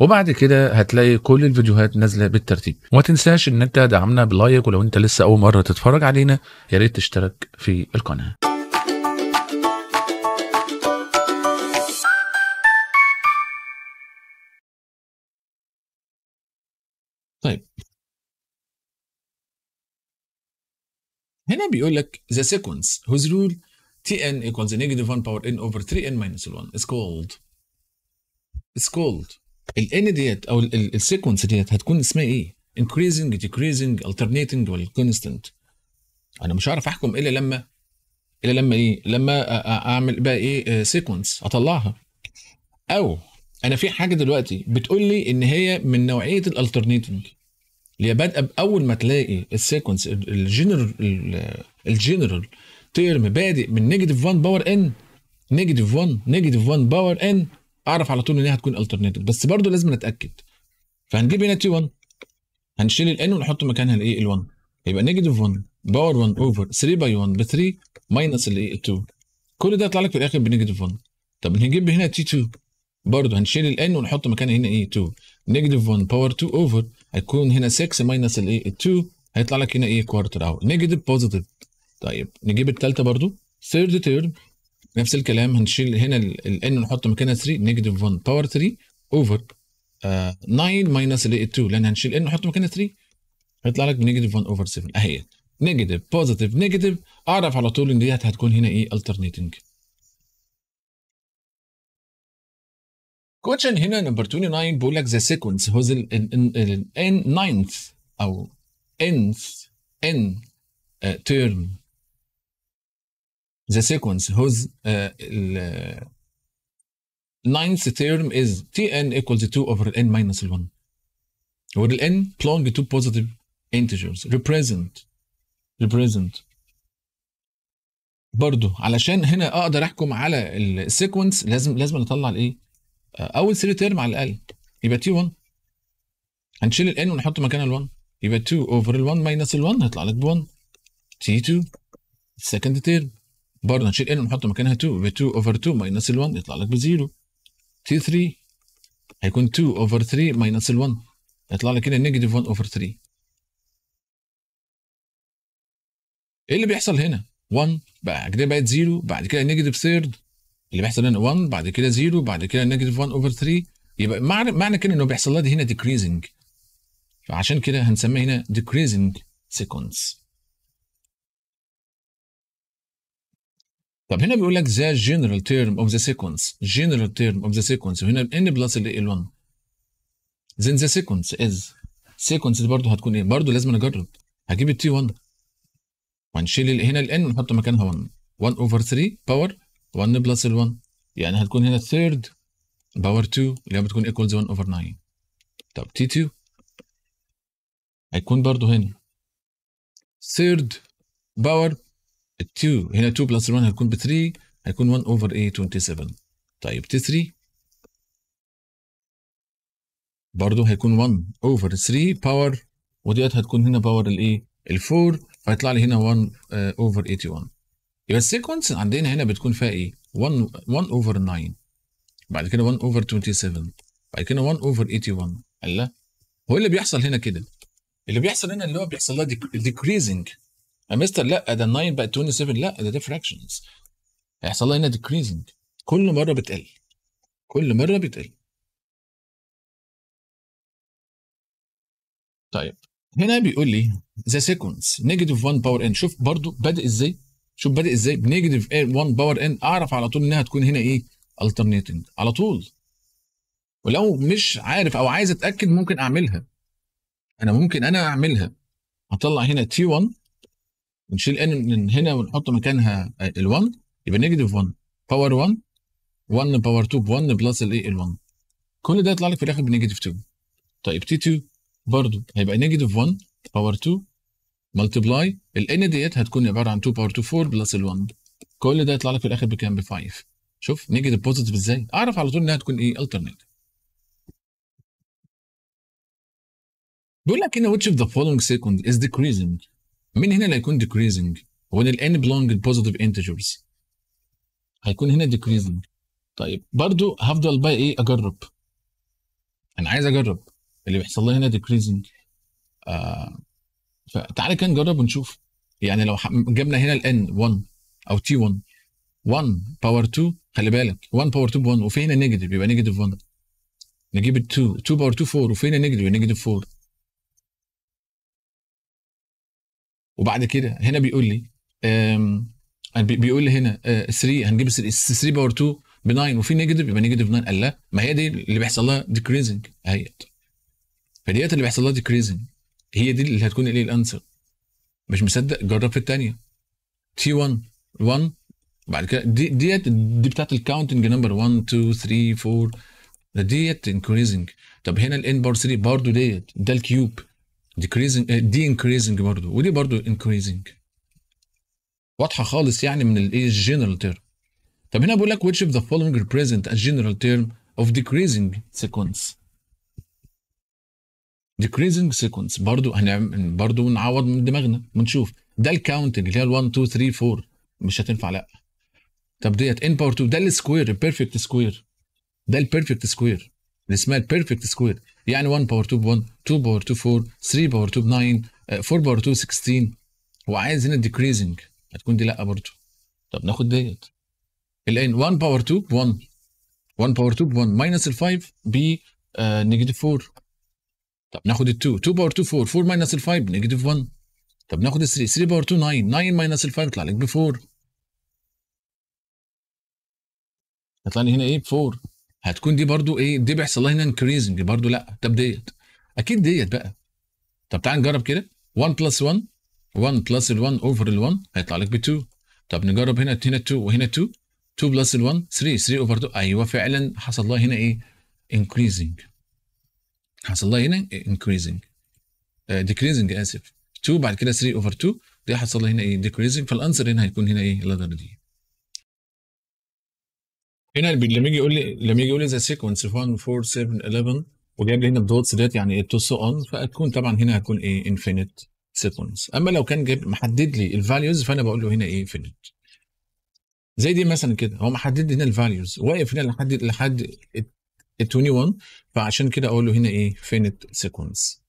وبعد كده هتلاقي كل الفيديوهات نازله بالترتيب وما تنساش ان انت دعمنا بلايك ولو انت لسه اول مره تتفرج علينا يا ريت تشترك في القناه طيب هنا بيقول لك the sequence whose rule tn equals negative 1 power n over 3n minus 1 is called is called الان إيه، ديت او السيكونس ديت هتكون اسمها ايه؟ increasing decreasing alternating ولا constant انا مش هعرف احكم الا لما الا لما ايه؟ لما اعمل بقى ايه سيكونس آه، اطلعها او انا في حاجه دلوقتي بتقول لي ان هي من نوعيه الالترنيتنج اللي هي بادئه اول ما تلاقي السيكونس الجنرال الجنرال تيرم بادئ من نيجاتيف 1 باور ان نيجاتيف 1 نيجاتيف 1 باور ان اعرف على طول ان هي هتكون الترناتيف بس برضه لازم نتاكد فهنجيب هنا تي 1 هنشيل الان ونحط مكانها الايه ال 1 يبقى نيجاتيف 1 باور 1 اوفر 3 باي 1 ب 3 ماينس الايه 2 كل ده يطلع لك في الاخر بنيجاتيف 1 طب هنجيب هنا تي 2 برضه هنشيل الان ونحط مكانها هنا ايه 2 نيجاتيف 1 باور 2 اوفر هيكون هنا 6 ماينس الايه 2 هيطلع لك هنا ايه كوارتر اهو نيجاتيف بوزيتيف طيب نجيب الثالثه برضه ثيرد تيرم نفس الكلام هنشيل هنا ال n نحط مكانها 3 نيجاتيف 1 باور 3 اوفر 9 ماينس 2 لان هنشيل n نحط مكانها 3 هيطلع لك بنيجاتيف 1 اوفر 7 اهي نيجاتيف بوزيتيف نيجاتيف اعرف على طول ان دي هتكون هنا ايه alternating كوتشن هنا نمبر 29 بيقول لك ذا سيكونس هوز ال n ninth او nth n تيرم آه، the sequence whose uh, ninth term is tn equals 2 over n minus 1 where n belong to positive integers represent represent برضو علشان هنا اقدر احكم على السيكونس لازم لازم نطلع الايه آه، اول 3 تيرم على الاقل يبقى تي 1 هنشيل ال n ونحط مكانها ال 1 يبقى 2 اوفر ال 1 ماينس ال 1 هيطلع لك ب 1 تي 2 second term برضه نشيل ال ونحط مكانها 2 ب 2 اوفر 2 ماينس ال 1 يطلع لك بزيرو تي 3 هيكون 2 اوفر 3 ماينس ال 1 يطلع لك كده نيجاتيف 1 اوفر 3 ايه اللي بيحصل هنا؟ 1 بقى كده بقت 0 بعد كده نيجاتيف ثيرد اللي بيحصل هنا 1 بعد كده 0 بعد كده نيجاتيف 1 اوفر 3 يبقى معنى معنى كده انه بيحصل لها دي هنا ديكريزنج فعشان كده هنسميها هنا ديكريزنج سيكونس طب هنا بيقول لك ذا جنرال تيرم اوف ذا سيكونس جنرال تيرم اوف ذا سيكونس وهنا ان بلس ال 1 then ذا سيكونس از سيكونس دي برضه هتكون ايه؟ برضه لازم نجرب هجيب التي 1 وهنشيل هنا ال n ونحط مكانها 1 1 اوفر 3 باور 1 بلس ال 1 يعني هتكون هنا ثيرد باور 2 اللي هي بتكون ايكوالز 1 اوفر 9 طب تي 2 هيكون برضه هنا ثيرد باور 2 هنا 2 بلس 1 هتكون ب 3 هيكون 1 اوفر ايه 27 طيب ت 3 برضه هيكون 1 اوفر 3 باور وديت هتكون هنا باور الايه ال4 فهيطلع لي هنا 1 اوفر 81 يبقى السيكونس عندنا هنا بتكون فيها ايه 1 1 اوفر 9 بعد كده 1 اوفر 27 بعد كده 1 اوفر 81 الله هو إيه اللي بيحصل هنا كده اللي بيحصل هنا اللي هو بيحصل لها ديكريزنج يا مستر لا ده ال 9 بقى 27 لا ده دي فراكشنز هيحصل لها هنا ديكريزنج كل مره بتقل كل مره بتقل طيب هنا بيقول لي ذا سيكونس نيجاتيف 1 باور ان شوف برضو بادئ ازاي شوف بادئ ازاي بنيجاتيف 1 باور ان اعرف على طول انها هتكون هنا ايه الترنيتنج على طول ولو مش عارف او عايز اتاكد ممكن اعملها انا ممكن انا اعملها هطلع هنا تي 1 ونشيل ان من هنا ونحط مكانها ال1 يبقى نيجاتيف 1 باور 1 1 باور 2 ب 1 بلس الايه ال1 كل ده يطلع لك في الاخر بنيجاتيف 2 طيب تي 2 برضه هيبقى نيجاتيف 1 باور 2 ملتبلاي ال ديت هتكون عباره عن 2 باور 2 4 بلس ال1 كل ده يطلع لك في الاخر بكام ب 5 شوف نيجاتيف بوزيتيف ازاي اعرف على طول انها تكون ايه الترنيت بيقول لك هنا which of the following سيكوند is decreasing من هنا اللي هيكون decreasing ال n belong positive integers هيكون هنا decreasing طيب برضو هفضل بقى ايه اجرب انا عايز اجرب اللي بيحصل لي هنا decreasing آه فتعالى كده نجرب ونشوف يعني لو جبنا هنا n 1 او t 1 1 باور 2 خلي بالك 1 باور 2 ب 1 وفي هنا نيجاتيف يبقى نيجاتيف 1 نجيب ال 2 2 باور 2 4 وفي هنا نيجاتيف يبقى نيجاتيف 4 وبعد كده هنا بيقول لي يعني بيقول لي هنا 3 آه، هنجيب 3 باور 2 ب 9 وفي نيجاتيف يبقى نيجاتيف 9 قال لا ما هي دي اللي بيحصل لها ديكريزنج اهيت فديت اللي بيحصل لها ديكريزنج هي دي اللي هتكون ايه الانسر مش مصدق جرب في الثانيه تي 1 1 بعد كده دي ديت دي بتاعت الكاونتنج نمبر 1 2 3 4 ديت انكريزنج طب هنا الان بار 3 برضه ديت ده الكيوب ديكريزنج دي انكريزنج برضو ودي برضو انكريزنج واضحه خالص يعني من الايه الجنرال تيرم طب هنا بقول لك which of the following represent a general term of decreasing sequence decreasing sequence برضو هنعمل برضو نعوض من دماغنا ونشوف ده الكاونتنج اللي هي ال 1 2 3 4 مش هتنفع لا طب ديت ان باور 2 ده السكوير البيرفكت سكوير ده البيرفكت سكوير اللي اسمها البيرفكت سكوير يعني 1 باور 2 ب 1 2 باور 2 4 3 باور 2 ب 9 4 باور 2 16 هو عايز هنا ديكريزنج هتكون دي لا برضه طب ناخد ديت الان 1 باور 2 ب 1 1 باور 2 ب 1 ماينس ال 5 ب نيجاتيف 4 طب ناخد ال 2 2 باور 2 4 4 ماينس ال 5 نيجاتيف 1 طب ناخد ال 3 3 باور 2 9 9 ماينس ال 5 يطلع لك ب 4 يطلع لي هنا ايه ب 4 هتكون دي برضو ايه دي بيحصل لها هنا انكريزنج برضو لا طب ديت اكيد ديت بقى طب تعال نجرب كده 1 بلس 1 1 بلس ال1 اوفر ال1 هيطلع لك ب 2 طب نجرب هنا هنا 2 وهنا 2 2 بلس ال1 3 3 اوفر 2 ايوه فعلا حصل لها هنا ايه انكريزنج حصل لها هنا انكريزنج آه، ديكريزنج اسف 2 بعد كده 3 اوفر 2 دي حصل لها هنا ايه ديكريزنج فالانسر هنا هيكون هنا ايه الليتر دي هنا لما يجي يقول لي لما يجي يقول لي ذا سيكونس 1 4 7 11 وجايب لي هنا الدوتس ديت يعني تو سو اون فهتكون طبعا هنا هتكون ايه انفينيت سيكونس اما لو كان جايب محدد لي الفاليوز فانا بقول له هنا ايه انفينيت زي دي مثلا كده هو محدد هنا الفاليوز واقف هنا لحد لحد 21 فعشان كده اقول له هنا ايه فينت سيكونس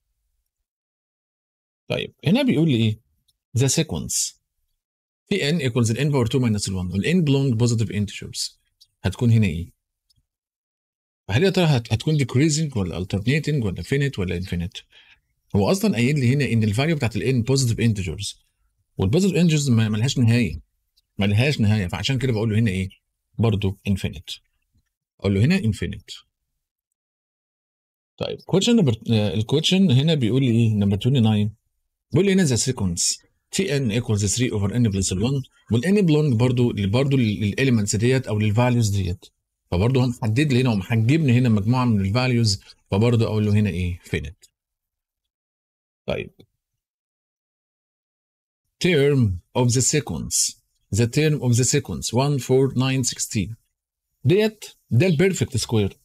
طيب هنا بيقول لي ايه ذا سيكونس في ان ايكوالز الان باور 2 ماينس 1 الان بلونج بوزيتيف انتجرز هتكون هنا ايه فهل يا ترى هتكون decreasing ولا alternating ولا finite ولا infinite هو اصلا قايل لي هنا ان الفاليو بتاعت الان بوزيتيف انتجرز والبوزيتيف انتجرز لهاش نهايه لهاش نهايه فعشان كده بقول له هنا ايه برضه انفينيت اقول له هنا انفينيت طيب كويشن نمبر الكويشن هنا بيقول لي ايه نمبر 29 بيقول لي هنا ذا سيكونس تي ان ايكوالز 3 اوفر ان بلس 1 والان بلونج برضو برضو للاليمنتس ديت او للفاليوز ديت فبرضه هنحدد لي هنا ومحجب لي هنا مجموعه من الفاليوز فبرضه اقول له هنا ايه فينت طيب term of the sequence the term of the sequence 1 4 9 16 ديت ده البيرفكت سكوير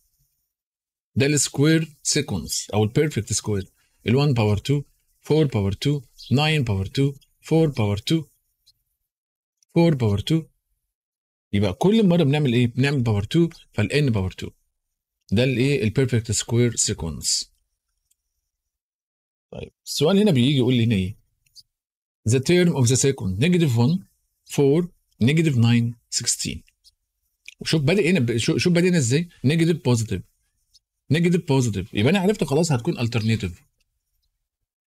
ده السكوير سيكونس او البيرفكت سكوير ال1 باور 2 4 باور 2 9 باور 2 4 باور 2 4 باور 2 يبقى كل مره بنعمل ايه بنعمل باور 2 فالان باور 2 ده الايه البيرفكت سكوير سيكونس طيب السؤال هنا بيجي يقول لي هنا ايه the term of the second negative 1 4 negative 9 16 وشوف بادئ هنا شوف بادئ هنا ازاي نيجاتيف بوزيتيف نيجاتيف بوزيتيف يبقى انا عرفت خلاص هتكون alternative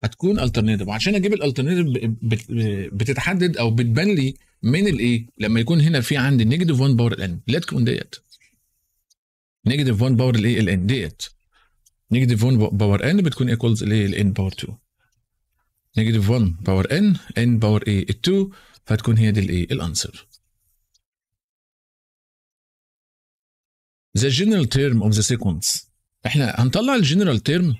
هتكون الترنيتيف وعشان اجيب الالترنيتيف بتتحدد او بتبان لي من الايه لما يكون هنا في عندي نيجاتيف 1 باور ان لا تكون ديت نيجاتيف 1 باور الايه الان ديت نيجاتيف 1 باور ان بتكون ايكوالز الايه الان باور 2 نيجاتيف 1 باور ان ان باور ايه ال 2 فهتكون هي دي الايه الانسر the general term of the sequence احنا هنطلع الجنرال تيرم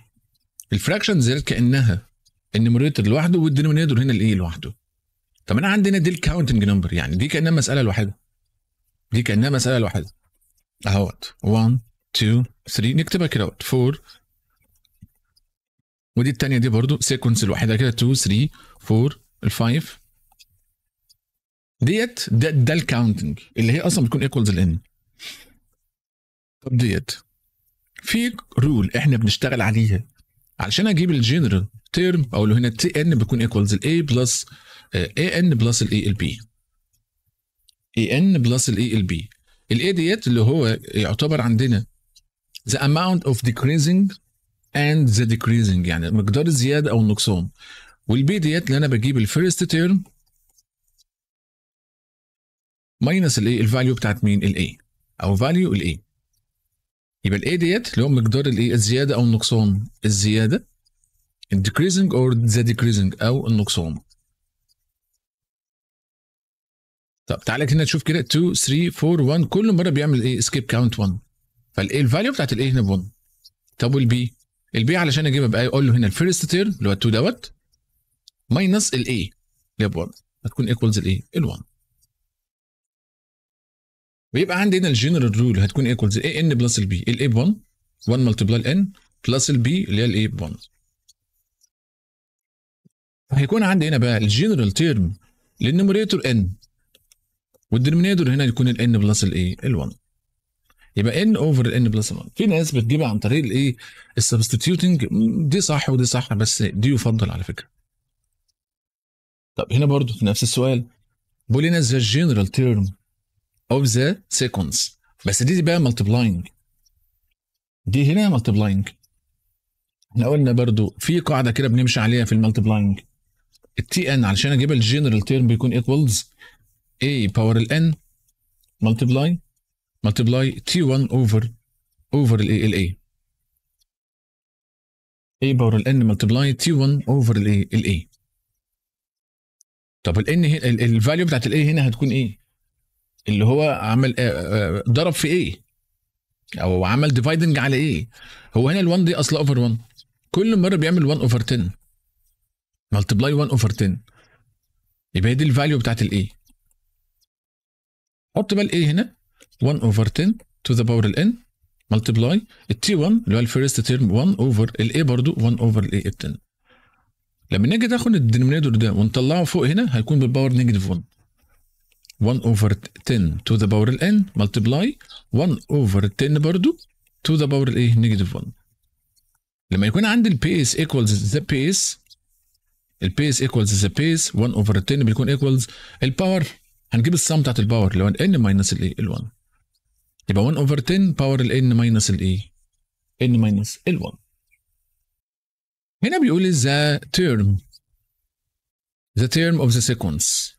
الفراكشن زي كانها النيموريتور لوحده والدينومينيتور هنا الايه لوحده طب انا عندي هنا دي الكاونتنج نمبر يعني دي كانها مساله لوحدها دي كانها مساله لوحدها اهوت 1 2 3 نكتبها كده اهوت 4 ودي الثانيه دي برضو سيكونس لوحدها كده 2 3 4 5 ديت ده, ده الكاونتنج اللي هي اصلا بتكون ايكوالز لان طب ديت في رول احنا بنشتغل عليها علشان اجيب الجنرال تيرم او اللي هنا تي ان بيكون ايكوالز الاي بلس اي ان بلس الاي ال بي اي ان بلس الاي ال بي الاي ديت اللي هو يعتبر عندنا the amount of decreasing and the decreasing يعني مقدار الزياده او النقصان والبي ديت اللي انا بجيب الفيرست تيرم ماينس الاي الفاليو بتاعت مين الاي او فاليو الاي يبقى الاي ديت اللي هو مقدار الايه e، الزياده او النقصان الزياده الديكريزنج اور ذا ديكريزنج او النقصان طب تعالى هنا تشوف كده 2 3 4 1 كل مره بيعمل ايه سكيب كاونت 1 فالايه الفاليو بتاعت الايه هنا ب 1 طب والبي البي علشان اجيبها بقى اقول له هنا الفيرست تيرم اللي هو 2 دوت ماينس الاي اللي هي ب 1 هتكون ايكوالز الايه ال 1 ويبقى عندي هنا الجنرال رول هتكون ايكوالز اي ان بلس البي الاي ب 1 1 ملتبلاي الان بلس البي اللي هي الاي ب 1 هيكون عندي هنا بقى الجنرال تيرم للنوميريتور ان والدينومينيتور هنا يكون الان بلس الاي ال1 يبقى ان اوفر ان بلس 1 في ناس بتجيبها عن طريق الايه السبستيتيوتنج دي صح ودي صح بس دي يفضل على فكره طب هنا برضو نفس السؤال بيقول لنا ذا جنرال تيرم اوف ذا سيكونس بس دي, دي بقى مالتبلاينج دي هنا مالتبلاينج احنا قلنا برضو في قاعده كده بنمشي عليها في المالتبلاينج التي ان علشان اجيب الجنرال تيرم بيكون ايكوالز a باور ال n مالتبلاي مالتبلاي t1 اوفر اوفر ال a ال a a باور ال n مالتبلاي t1 اوفر ال a ال a طب ال n الفاليو بتاعت ال a هنا هتكون ايه؟ اللي هو عمل آه، آه، ضرب في ايه او عمل ديفايدنج على ايه هو هنا ال1 دي اصل اوفر 1 كل مره بيعمل 1 اوفر 10 ملتبلاي 1 اوفر 10 يبقى هي دي الفاليو بتاعت الايه حط بقى الايه هنا 1 اوفر 10 تو ذا باور الان ملتبلاي التي 1 اللي هو الفيرست تيرم 1 اوفر الاي برضو 1 اوفر الاي 10 لما نيجي ناخد الدينومينيتور ده ونطلعه فوق هنا هيكون بالباور نيجاتيف 1 1 over 10 to the power of n multiply 1 over 10 برضو to the power a negative 1 لما يكون عندي ال pace equals the pace ال pace equals the pace 1 over 10 بيكون equals الباور هنجيب السم بتاعت الباور اللي هو n minus الايه ال 1 يبقى 1 over 10 power ال n minus a n minus ال 1 هنا بيقول the term the term of the sequence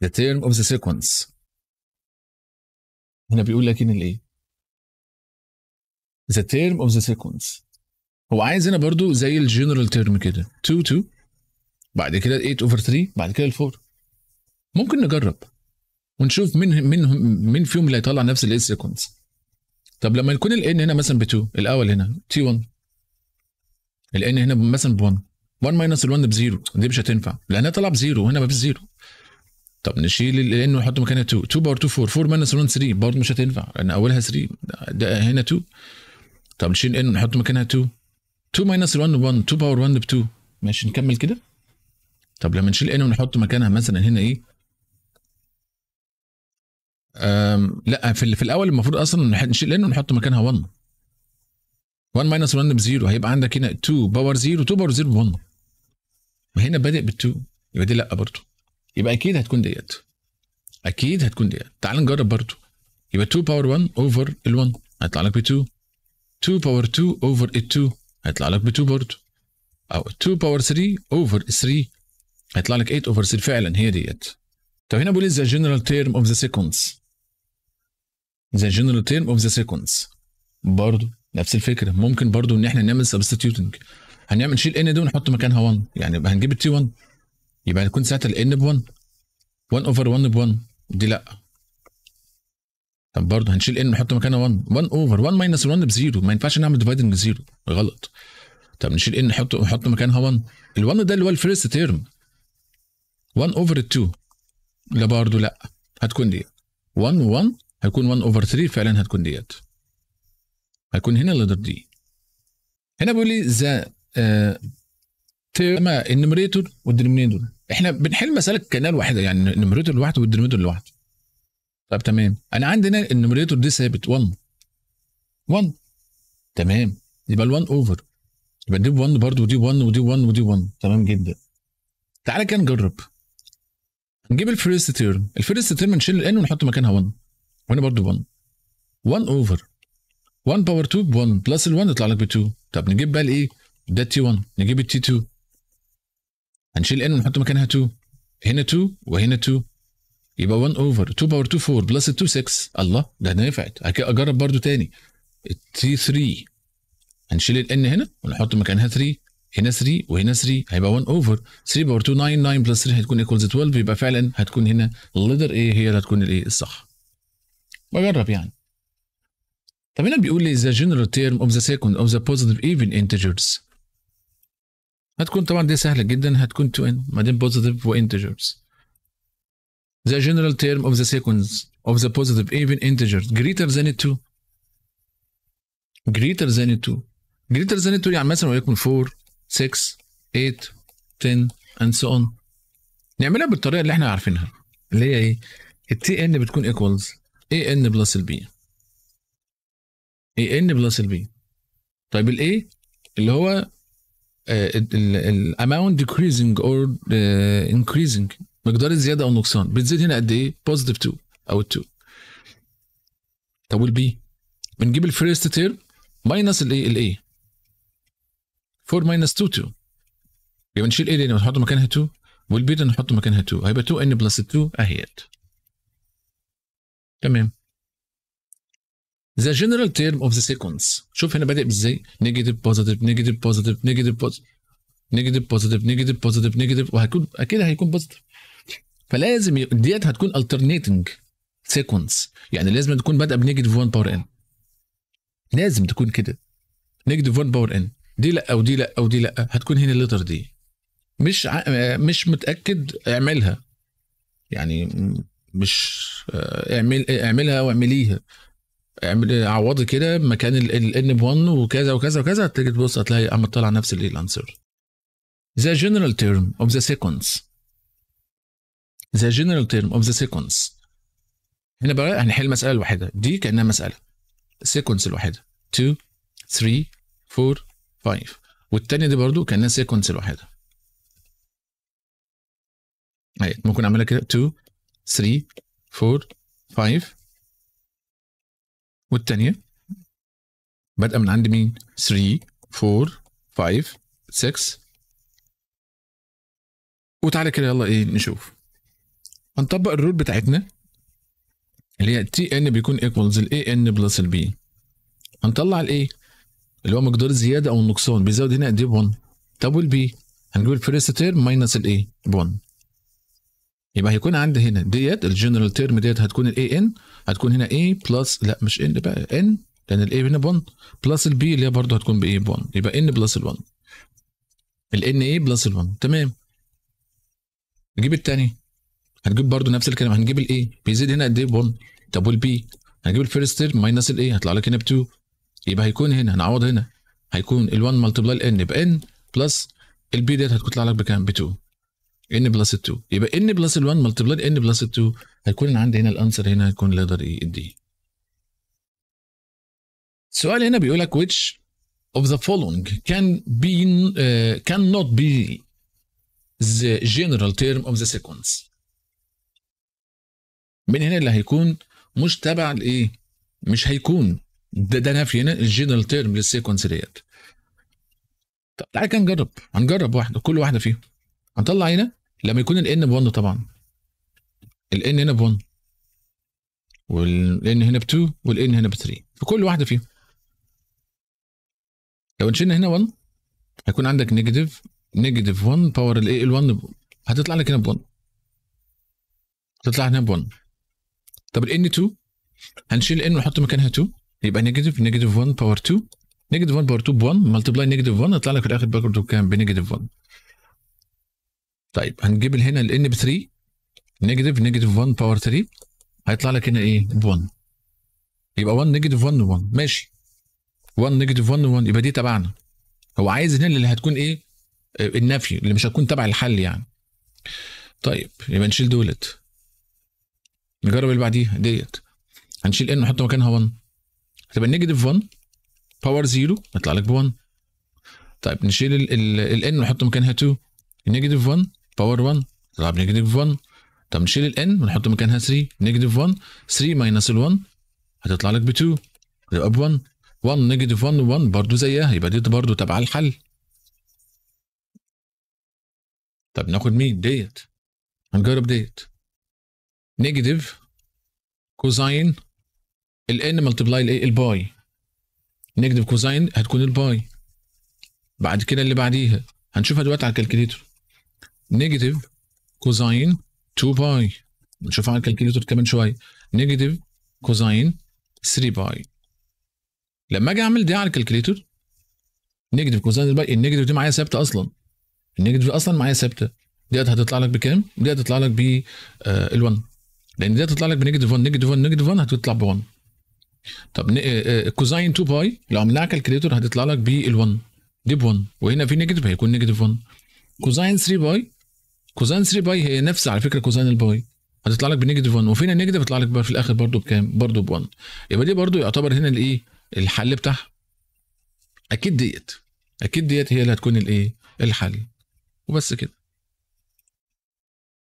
The term of the sequence هنا بيقول لكن الايه the term of the sequence هو عايز هنا برضو زي الجنرال تيرم كده 2 2 بعد كده 8 اوفر 3 بعد كده 4 ممكن نجرب ونشوف مين مين مين فيهم اللي هيطلع نفس الايه سيكونس طب لما يكون الان هنا مثلا ب 2 الاول هنا تي 1 الان هنا مثلا ب 1 1 ماينس ال1 ب 0 دي مش هتنفع لانها طالعه ب 0 وهنا ما فيش 0 طب نشيل لانه ونحط مكانها 2 2 باور 2 4 4 ماينس 1 3 برضه مش هتنفع لان يعني اولها 3 ده هنا 2 طب نشيل ان ونحط مكانها 2 2 ماينس 1 1 2 باور 1 ب 2 ماشي نكمل كده طب لما نشيل ان ونحط مكانها مثلا هنا ايه أم لا في في الاول المفروض اصلا نشيل ان ونحط مكانها 1 1 ماينس 1 ب 0 هيبقى عندك هنا 2 باور 0 2 باور 0 ب 1 ما هنا بادئ بال 2 يبقى دي لا برضه يبقى اكيد هتكون ديت اكيد هتكون ديت تعال نجرب برضو يبقى 2 باور 1 اوفر ال1 هيطلع لك ب 2 2 باور 2 اوفر ال 2 هيطلع لك ب 2 برضو او 2 باور 3 اوفر 3 هيطلع لك 8 اوفر 3 فعلا هي ديت طب هنا بقول ذا جنرال تيرم اوف ذا سيكونس ذا جنرال تيرم اوف ذا سيكونس برضو نفس الفكره ممكن برضو ان احنا نعمل سبستيتيوتنج هنعمل نشيل ان ده ونحط مكانها 1 يعني هنجيب التي 1 يبقى هتكون ساعتها n ب 1 1 اوفر 1 ب 1 دي لا طب برضه هنشيل n نحط مكانها 1 1 اوفر 1 ماينس 1 ب 0 ما ينفعش نعمل ديفايدنج 0 غلط طب نشيل n نحط نحط مكانها 1 ال 1 ده اللي هو الفيرست تيرم 1 اوفر 2 لا برضه لا هتكون ديت 1 و 1 هيكون 1 اوفر 3 فعلا هتكون ديت هيكون هنا الليتر دي هنا بيقول لي ذا تيرم النمريتور والدينومينيتور احنا بنحل مساله كنال واحده يعني النمريتور لوحده والديناميتور لوحده طب تمام انا عندي هنا النمريتور دي ثابت 1 1 تمام يبقى ال1 اوفر يبقى دي 1 برضه ودي 1 ودي 1 ودي 1 تمام جدا تعالى كده نجرب نجيب الفيرست تيرم الفيرست تيرم نشيل n ونحط مكانها 1 وهنا برضه 1 1 اوفر 1 باور 2 ب 1 بلس ال 1 يطلع لك ب 2 طب نجيب بقى الايه ده تي 1 نجيب التي 2 هنشيل n ونحط مكانها 2 هنا 2 وهنا 2 يبقى 1 اوفر 2 باور 2 4 بلس 2 6 الله ده نفعت اجرب برده تاني 3 هنشيل ال n هنا ونحط مكانها 3 هنا 3 وهنا 3 هيبقى 1 اوفر 3 باور 2 9 9 بلس 3 هتكون ايكوالز 12 يبقى فعلا هتكون هنا الليدر ايه هي اللي هتكون الايه الصح بجرب يعني طب هنا بيقول لي the general term of the second of the positive even integers هتكون طبعا دي سهله جدا هتكون تو ان بعدين بوزيتيف وانتجرز The general term of the sequence of the positive even integers greater than 2 greater than 2 greater than 2 يعني مثلا وليكن 4 6 8 10 and so on نعملها بالطريقه اللي احنا عارفينها اللي هي ايه التي ان بتكون ايكوالز اي ان بلس البي اي ان بلس البي طيب الاي اللي هو الاماونت ديكريزنج اور انكريزنج مقدار الزياده او النقصان بتزيد هنا قد ايه؟ بوزيتيف 2 او 2 طب والبي بنجيب الفيرست تيرم ماينس الاي الاي 4 ماينس 2 2 يبقى نشيل الاي هنا ونحط مكانها 2 والبي ده نحط مكانها 2 هيبقى 2 ان بلس 2 اهيت تمام ذا جنرال تيرم اوف ذا سيكونس شوف هنا بادئ ازاي نيجاتيف بوزيتيف نيجاتيف بوزيتيف نيجاتيف بوزيتيف نيجاتيف بوزيتيف نيجاتيف بوزيتيف نيجاتيف وهيكون اكيد هيكون بوزيتيف فلازم ديت هتكون alternating سيكونس يعني لازم تكون بادئه بنيجاتيف 1 باور ان لازم تكون كده نيجاتيف 1 باور ان دي لا ودي لا ودي لا هتكون هنا الليتر دي مش ع... آه، مش متاكد اعملها يعني مش آه، اعمل اعملها واعمليها اعمل عوضي كده مكان الان ب 1 وكذا وكذا وكذا تيجي تبص هتلاقي اما طالع نفس الايه الانسر The general term of the sequence The general term of the sequence هنا بقى هنحل المسألة الواحدة دي كأنها مسألة سيكونس الواحدة 2 3 4 5 والثانيه دي برضو كأنها سيكونس الواحدة أيوة، ممكن أعملها كده 2 3 4 5 والثانيه بادئه من عند مين 3 4 5 6 وتعالى كده يلا ايه نشوف هنطبق الرول بتاعتنا اللي هي تي ان بيكون ايكوالز الاي ان بلس البي هنطلع الاي اللي هو مقدار الزياده او النقصان بيزود هنا قد ايه ب1 طب والبي هنجيب الفيرست تيرم ماينس الاي ب1 يبقى هيكون عندي هنا ديت الجنرال تيرم ديت هتكون الاي ان هتكون هنا اي بلس لا مش ان بقى ان لان الاي هنا بوند بلس البي اللي هي برضه هتكون ب بوند يبقى ان بلس ال1 الان ايه بلس ال1 تمام نجيب الثاني هنجيب برضه نفس الكلام هنجيب الاي بيزيد هنا قد ايه بوند طب والبي هنجيب الفيرست تيرم ماينس الاي هيطلع لك هنا ب 2 يبقى هيكون هنا هنعوض هنا هيكون ال1 ملتبلاي الان بان بلس البي ديت هتطلع لك بكام ب 2 ان بلس 2 يبقى ان بلس 1 ملتبلاي ان بلس 2 هيكون عندي هنا الانسر هنا هيكون ليدر اي الدي السؤال هنا بيقول لك which of the following can be uh, cannot be the general term of the sequence من هنا اللي هيكون مش تبع لايه مش هيكون ده ده نفي هنا الجنرال تيرم للسيكونس ديت طب تعالى كده نجرب هنجرب واحده كل واحده فيهم هنطلع هنا لما يكون الان ب 1 طبعا الان هنا ب 1 والان هنا ب 2 والان هنا ب 3 في كل واحده فيهم لو شلنا هنا 1 هيكون عندك نيجاتيف نيجاتيف 1 باور الايه ال 1 هتطلع لك هنا ب 1 هتطلع هنا ب 1 طب الان 2 هنشيل n ونحط مكانها 2 يبقى نيجاتيف نيجاتيف 1 باور 2 نيجاتيف 1 باور 2 ب 1 ملتبلاي نيجاتيف 1 هيطلع لك في الاخر باكورد كام بنيجاتيف 1 طيب هنجيب هنا N ب 3 نيجاتيف نيجاتيف 1 باور 3 هيطلع لك هنا ايه؟ ب 1 يبقى 1 نيجاتيف 1 1 ماشي 1 نيجاتيف 1 1 يبقى دي تبعنا هو عايز هنا اللي هتكون ايه؟ آه، النفي اللي مش هتكون تبع الحل يعني طيب يبقى نشيل دولت نجرب اللي بعديها ديت هنشيل ان ونحط مكانها 1 هتبقى نيجاتيف 1 باور 0 هيطلع لك ب 1 طيب نشيل ال ال ان مكانها 2 نيجاتيف 1 باور 1 نلعب نيجاتيف 1 طب نشيل الان ونحط مكانها 3 نيجاتيف 1 3 ماينس ال1 هتطلع لك ب 2 يبقى ب 1 1 نيجاتيف 1 1 برضه زيها يبقى دي برضه تبع الحل طب ناخد مين ديت هنجرب ديت نيجاتيف ال الان ملتبلاي الايه الباي نيجاتيف كوزين هتكون الباي بعد كده اللي بعديها هنشوفها دلوقتي على الكالكليتور نيجاتيف كوزين 2 باي نشوف على الكالكوليتر كمان شوي نيجاتيف كوزين 3 باي لما اجي اعمل دي على الكالكوليتر نيجاتيف كوزين باي النيجاتيف دي معايا ثابته اصلا النيجاتيف اصلا معايا ثابته ديت هتطلع لك بكام؟ ديت هتطلع لك ب آه، ال 1 لان ديت هتطلع لك بنيجاتيف 1 نيجاتيف 1 نيجاتيف 1 هتطلع ب 1 طب كوزين 2 باي لو عملناها كالكوليتر هتطلع لك ب 1 دي ب 1 وهنا في نيجاتيف هيكون نيجاتيف 1 كوزين 3 باي كوزان 3 باي هي نفس على فكره كوزان الباي هتطلع لك بنيجاتيف 1 وفينا نيجاتيف هيطلع لك في الاخر برضو بكام برضو ب 1 يبقى دي برضو يعتبر هنا الايه الحل بتاعها اكيد ديت اكيد ديت هي اللي هتكون الايه الحل وبس كده